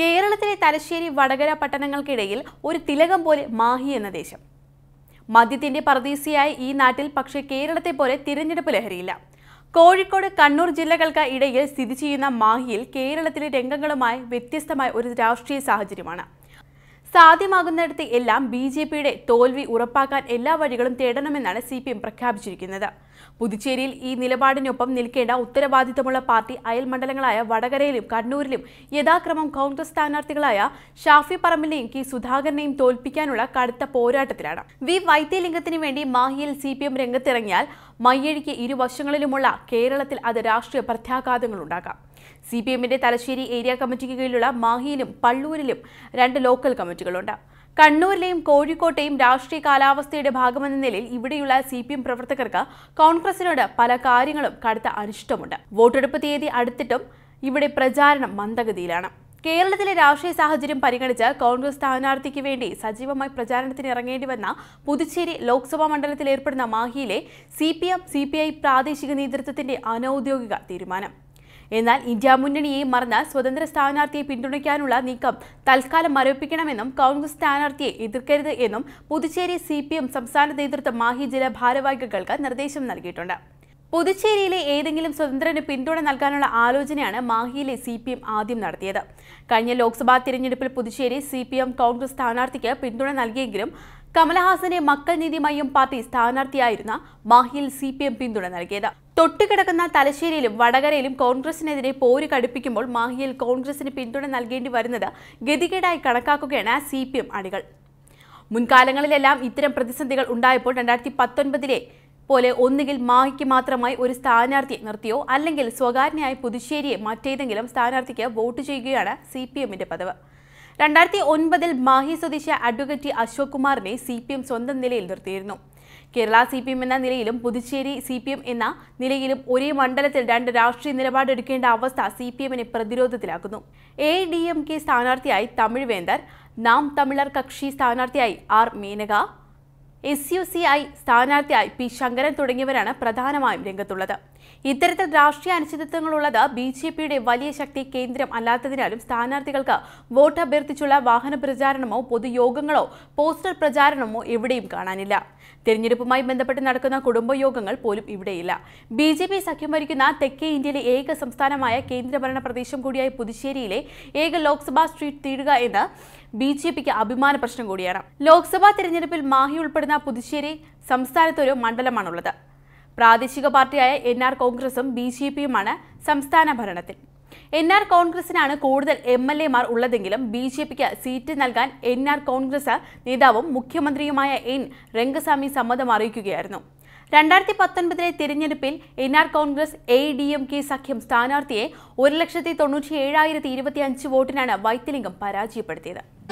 കേരളത്തിലെ തലശ്ശേരി വടകര പട്ടണങ്ങൾക്കിടയിൽ ഒരു തിലകം പോലെ മാഹി എന്ന ദേശം മദ്യത്തിന്റെ പറദീസിയായ ഈ നാട്ടിൽ പക്ഷെ കേരളത്തെ പോലെ തിരഞ്ഞെടുപ്പ് ലഹരിയില്ല കോഴിക്കോട് കണ്ണൂർ ജില്ലകൾക്ക് ഇടയിൽ സ്ഥിതി ചെയ്യുന്ന മാഹിയിൽ കേരളത്തിലെ രംഗങ്ങളുമായി വ്യത്യസ്തമായ ഒരു രാഷ്ട്രീയ സാഹചര്യമാണ് സാധ്യമാകുന്നിടത്ത് എല്ലാം ബി ജെ പിയുടെ തോൽവി ഉറപ്പാക്കാൻ എല്ലാ വഴികളും തേടണമെന്നാണ് സി പി എം പ്രഖ്യാപിച്ചിരിക്കുന്നത് പുതുച്ചേരിയിൽ ഈ നിലപാടിനൊപ്പം നിൽക്കേണ്ട ഉത്തരവാദിത്തമുള്ള പാർട്ടി അയൽ മണ്ഡലങ്ങളായ വടകരയിലും കണ്ണൂരിലും യഥാക്രമം കോൺഗ്രസ് സ്ഥാനാർത്ഥികളായ ഷാഫി പറമ്പിനെയും കി സുധാകരനെയും തോൽപ്പിക്കാനുള്ള കടുത്ത പോരാട്ടത്തിലാണ് വി വൈദ്യലിംഗത്തിന് വേണ്ടി മാഹിയിൽ സി പി എം രംഗത്തിറങ്ങിയാൽ മയ്യഴിക്ക് ഇരുവശങ്ങളിലുമുള്ള കേരളത്തിൽ അത് രാഷ്ട്രീയ പ്രത്യാഘാതങ്ങളുണ്ടാക്കാം സി പി എമ്മിന്റെ തലശ്ശേരി ഏരിയ കമ്മിറ്റിക്ക് കീഴിലുള്ള മാഹിയിലും പള്ളൂരിലും രണ്ട് ലോക്കൽ കമ്മിറ്റികളുണ്ട് കണ്ണൂരിലെയും കോഴിക്കോട്ടെയും രാഷ്ട്രീയ കാലാവസ്ഥയുടെ ഭാഗമെന്ന നിലയിൽ ഇവിടെയുള്ള സി പി എം പ്രവർത്തകർക്ക് കോൺഗ്രസിനോട് പല കാര്യങ്ങളും കടുത്ത അനിഷ്ടമുണ്ട് വോട്ടെടുപ്പ് തീയതി അടുത്തിട്ടും ഇവിടെ പ്രചാരണം മന്ദഗതിയിലാണ് കേരളത്തിലെ രാഷ്ട്രീയ സാഹചര്യം പരിഗണിച്ച് കോൺഗ്രസ് സ്ഥാനാർത്ഥിക്ക് വേണ്ടി സജീവമായി പ്രചാരണത്തിന് ഇറങ്ങേണ്ടി വന്ന പുതുച്ചേരി ലോക്സഭാ മണ്ഡലത്തിൽ ഏർപ്പെടുന്ന മാഹിയിലെ C P M C P I പ്രാദേശിക നേതൃത്വത്തിന്റെ അനൌദ്യോഗിക തീരുമാനം എന്നാൽ ഇന്ത്യ മുന്നണിയെ മറന്ന സ്വതന്ത്ര സ്ഥാനാർത്ഥിയെ പിന്തുണയ്ക്കാനുള്ള നീക്കം തൽക്കാലം മരവിപ്പിക്കണമെന്നും കോൺഗ്രസ് സ്ഥാനാർത്ഥിയെ എതിർക്കരുത് എന്നും പുതുച്ചേരി സി സംസ്ഥാന നേതൃത്വം മാഹി ജില്ലാ ഭാരവാഹികൾക്ക് നിർദ്ദേശം നൽകിയിട്ടുണ്ട് പുതുച്ചേരിയിലെ ഏതെങ്കിലും സ്വതന്ത്രന് പിന്തുണ നൽകാനുള്ള ആലോചനയാണ് മാഹിയിലെ സി പി എം ആദ്യം നടത്തിയത് കഴിഞ്ഞ ലോക്സഭാ തിരഞ്ഞെടുപ്പിൽ Puducherry C P M Congress സ്ഥാനാർത്ഥിക്ക് പിന്തുണ നൽകിയെങ്കിലും കമലഹാസനെ മക്കൾ നീതി മയ്യം പാർട്ടി സ്ഥാനാർത്ഥിയായിരുന്ന മാഹിയിൽ സി പി എം പിന്തുണ നൽകിയത് തൊട്ടുകിടക്കുന്ന തലശ്ശേരിയിലും വടകരയിലും കോൺഗ്രസിനെതിരെ പോര് കടുപ്പിക്കുമ്പോൾ മാഹിയിൽ കോൺഗ്രസിന് പിന്തുണ നൽകേണ്ടി വരുന്നത് ഗതികേടായി കണക്കാക്കുകയാണ് സി പി എം അണികൾ മുൻകാലങ്ങളിലെല്ലാം ഇത്തരം പ്രതിസന്ധികൾ ഉണ്ടായപ്പോൾ രണ്ടായിരത്തി പത്തൊൻപതിലെ പോലെ ഒന്നുകിൽ മാഹിക്ക് മാത്രമായി ഒരു സ്ഥാനാർത്ഥിയെ നിർത്തിയോ അല്ലെങ്കിൽ സ്വകാര്യനായ പുതുശ്ശേരിയെ മറ്റേതെങ്കിലും സ്ഥാനാർത്ഥിക്ക് വോട്ട് ചെയ്യുകയാണ് സി പി എമ്മിന്റെ പതിവ് രണ്ടായിരത്തി ഒൻപതിൽ മാഹി സ്വദേശി അഡ്വക്കേറ്റ് അശോക് കുമാറിനെ സി പി എം സ്വന്തം നിലയിൽ നിർത്തിയിരുന്നു കേരള സി പി എം എന്ന നിലയിലും പുതുച്ചേരി സി പി എം എന്ന നിലയിലും ഒരേ മണ്ഡലത്തിൽ രണ്ട് രാഷ്ട്രീയ നിലപാടെടുക്കേണ്ട അവസ്ഥ സി പി എമ്മിനെ പ്രതിരോധത്തിലാക്കുന്നു എ ഡി എം കെ സ്ഥാനാർത്ഥിയായി തമിഴ് നാം തമിഴർ കക്ഷി സ്ഥാനാർത്ഥിയായി R Menaka S U C I സ്ഥാനാർത്ഥിയായി പി ശങ്കരൻ തുടങ്ങിയവരാണ് പ്രധാനമായും രംഗത്തുള്ളത് ഇത്തരത്തിൽ രാഷ്ട്രീയ അനിശ്ചിതത്വങ്ങളുള്ളത് ബി ജെ പിയുടെ വലിയ ശക്തി കേന്ദ്രം അല്ലാത്തതിനാലും സ്ഥാനാർത്ഥികൾക്ക് വോട്ട് അഭ്യർത്ഥിച്ചുള്ള വാഹന പ്രചാരണമോ പൊതുയോഗങ്ങളോ പോസ്റ്റർ പ്രചാരണമോ എവിടെയും കാണാനില്ല തിരഞ്ഞെടുപ്പുമായി ബന്ധപ്പെട്ട് നടക്കുന്ന കുടുംബയോഗങ്ങൾ പോലും ഇവിടെയില്ല ബി ജെ പി സഖ്യം ഭരിക്കുന്ന തെക്കേ ഇന്ത്യയിലെ ഏക സംസ്ഥാനമായ കേന്ദ്രഭരണ പ്രദേശം കൂടിയായ പുതുശ്ശേരിയിലെ ഏക ലോക്സഭാ സ്ട്രീറ്റ് തീഴുക എന്ന് ബി ജെ പിക്ക് അഭിമാന പ്രശ്നം കൂടിയാണ് ലോക്സഭാ തിരഞ്ഞെടുപ്പിൽ മാഹി ഉൾപ്പെടുന്ന പുതുശ്ശേരി സംസ്ഥാനത്തൊരു മണ്ഡലമാണുള്ളത് പ്രാദേശിക പാർട്ടിയായ എൻ ആർ കോൺഗ്രസും ബി ജെ പിയുമാണ് സംസ്ഥാന ഭരണത്തിൽ എൻ ആർ കോൺഗ്രസിനാണ് കൂടുതൽ എം എൽ എമാർ ഉള്ളതെങ്കിലും ബി ജെ പിക്ക് സീറ്റ് നൽകാൻ എൻ ആർ കോൺഗ്രസ് നേതാവും മുഖ്യമന്ത്രിയുമായ എൻ രംഗസ്വാമി സമ്മതം അറിയിക്കുകയായിരുന്നു രണ്ടായിരത്തി പത്തൊൻപതിലെ തിരഞ്ഞെടുപ്പിൽ N R Congress A D M K സഖ്യം സ്ഥാനാർത്ഥിയെ ഒരു ലക്ഷത്തി തൊണ്ണൂറ്റി ഏഴായിരത്തി ഇരുപത്തി അഞ്ച് വോട്ടിനാണ് വൈത്തിലിംഗം പരാജയപ്പെടുത്തിയത്